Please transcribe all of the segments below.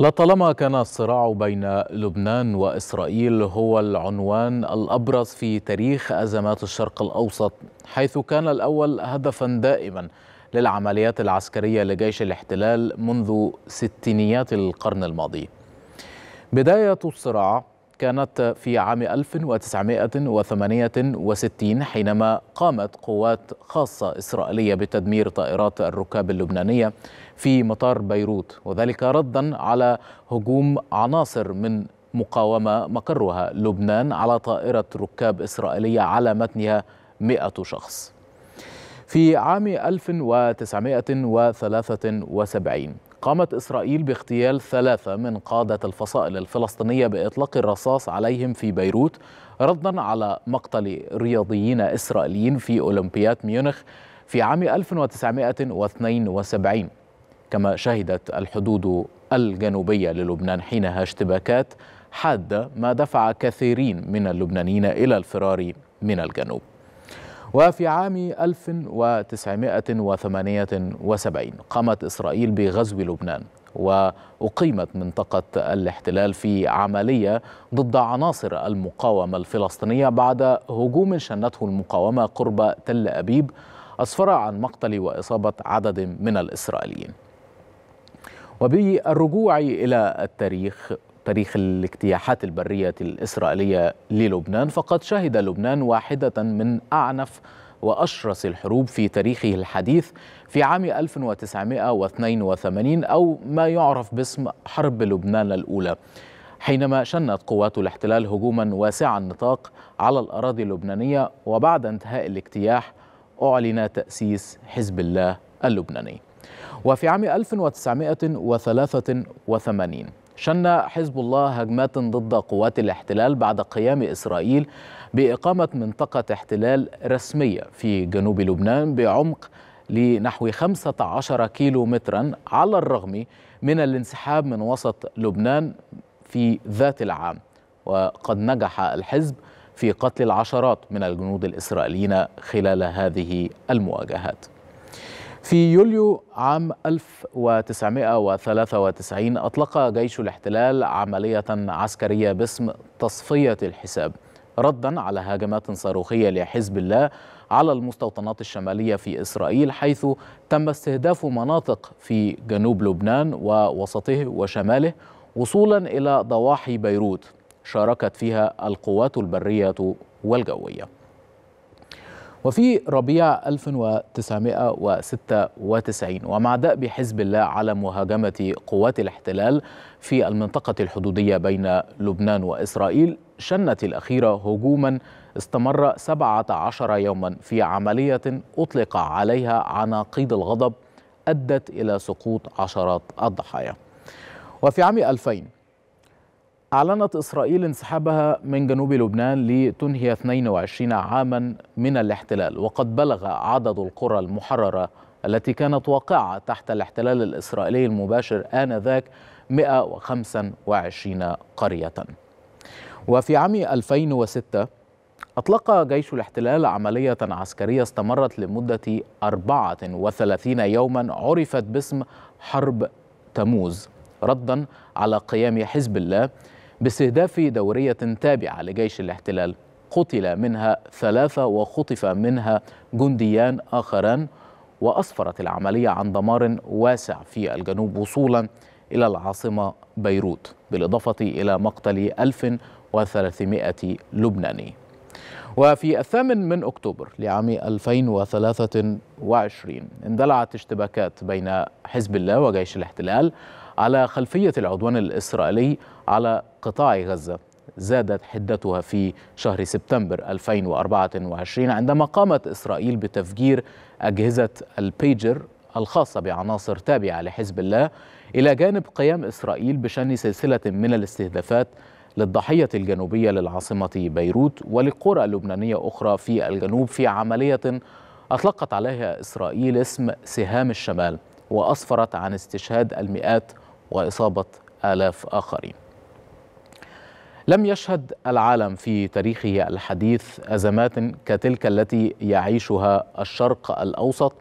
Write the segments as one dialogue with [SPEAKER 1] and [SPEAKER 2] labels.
[SPEAKER 1] لطالما كان الصراع بين لبنان وإسرائيل هو العنوان الأبرز في تاريخ أزمات الشرق الأوسط حيث كان الأول هدفا دائما للعمليات العسكرية لجيش الاحتلال منذ ستينيات القرن الماضي بداية الصراع كانت في عام 1968 حينما قامت قوات خاصة إسرائيلية بتدمير طائرات الركاب اللبنانية في مطار بيروت وذلك ردا على هجوم عناصر من مقاومة مقرها لبنان على طائرة ركاب إسرائيلية على متنها 100 شخص في عام 1973 قامت إسرائيل باغتيال ثلاثة من قادة الفصائل الفلسطينية بإطلاق الرصاص عليهم في بيروت ردا على مقتل رياضيين إسرائيليين في أولمبياد ميونخ في عام 1972 كما شهدت الحدود الجنوبية للبنان حينها اشتباكات حادة ما دفع كثيرين من اللبنانيين إلى الفرار من الجنوب وفي عام 1978 قامت إسرائيل بغزو لبنان وأقيمت منطقة الاحتلال في عملية ضد عناصر المقاومة الفلسطينية بعد هجوم شنته المقاومة قرب تل أبيب أسفر عن مقتل وإصابة عدد من الإسرائيليين وبالرجوع إلى التاريخ تاريخ الاجتياحات البرية الإسرائيلية للبنان فقد شهد لبنان واحدة من أعنف وأشرس الحروب في تاريخه الحديث في عام 1982 أو ما يعرف باسم حرب لبنان الأولى حينما شنت قوات الاحتلال هجوما واسع النطاق على الأراضي اللبنانية وبعد انتهاء الاجتياح أعلن تأسيس حزب الله اللبناني وفي عام 1983 شن حزب الله هجمات ضد قوات الاحتلال بعد قيام إسرائيل بإقامة منطقة احتلال رسمية في جنوب لبنان بعمق لنحو 15 كيلو مترا على الرغم من الانسحاب من وسط لبنان في ذات العام وقد نجح الحزب في قتل العشرات من الجنود الإسرائيليين خلال هذه المواجهات في يوليو عام 1993 أطلق جيش الاحتلال عملية عسكرية باسم تصفية الحساب ردا على هجمات صاروخية لحزب الله على المستوطنات الشمالية في إسرائيل حيث تم استهداف مناطق في جنوب لبنان ووسطه وشماله وصولا إلى ضواحي بيروت شاركت فيها القوات البرية والجوية وفي ربيع 1996 ومع دأب حزب الله على مهاجمة قوات الاحتلال في المنطقة الحدودية بين لبنان وإسرائيل شنت الأخيرة هجوما استمر 17 يوما في عملية أطلق عليها عناقيد الغضب أدت إلى سقوط عشرات الضحايا وفي عام 2000 أعلنت إسرائيل انسحابها من جنوب لبنان لتنهي 22 عاما من الاحتلال وقد بلغ عدد القرى المحررة التي كانت واقعة تحت الاحتلال الإسرائيلي المباشر آنذاك 125 قرية وفي عام 2006 أطلق جيش الاحتلال عملية عسكرية استمرت لمدة 34 يوما عرفت باسم حرب تموز ردا على قيام حزب الله باستهداف دورية تابعة لجيش الاحتلال قتل منها ثلاثة وخطف منها جنديان آخران وأسفرت العملية عن دمار واسع في الجنوب وصولا إلى العاصمة بيروت بالإضافة إلى مقتل 1300 لبناني وفي الثامن من أكتوبر لعام 2023 اندلعت اشتباكات بين حزب الله وجيش الاحتلال على خلفية العدوان الإسرائيلي على قطاع غزة زادت حدتها في شهر سبتمبر 2024 عندما قامت إسرائيل بتفجير أجهزة البيجر الخاصة بعناصر تابعة لحزب الله إلى جانب قيام إسرائيل بشن سلسلة من الاستهدافات للضحية الجنوبية للعاصمة بيروت ولقرى لبنانية أخرى في الجنوب في عملية أطلقت عليها إسرائيل اسم سهام الشمال وأسفرت عن استشهاد المئات وإصابة آلاف آخرين لم يشهد العالم في تاريخه الحديث أزمات كتلك التي يعيشها الشرق الأوسط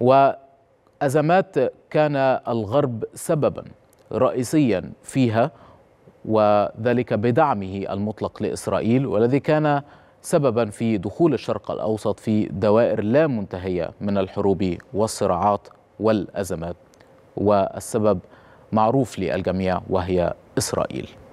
[SPEAKER 1] وأزمات كان الغرب سببا رئيسيا فيها وذلك بدعمه المطلق لإسرائيل والذي كان سببا في دخول الشرق الأوسط في دوائر لا منتهية من الحروب والصراعات والأزمات والسبب معروف للجميع وهي إسرائيل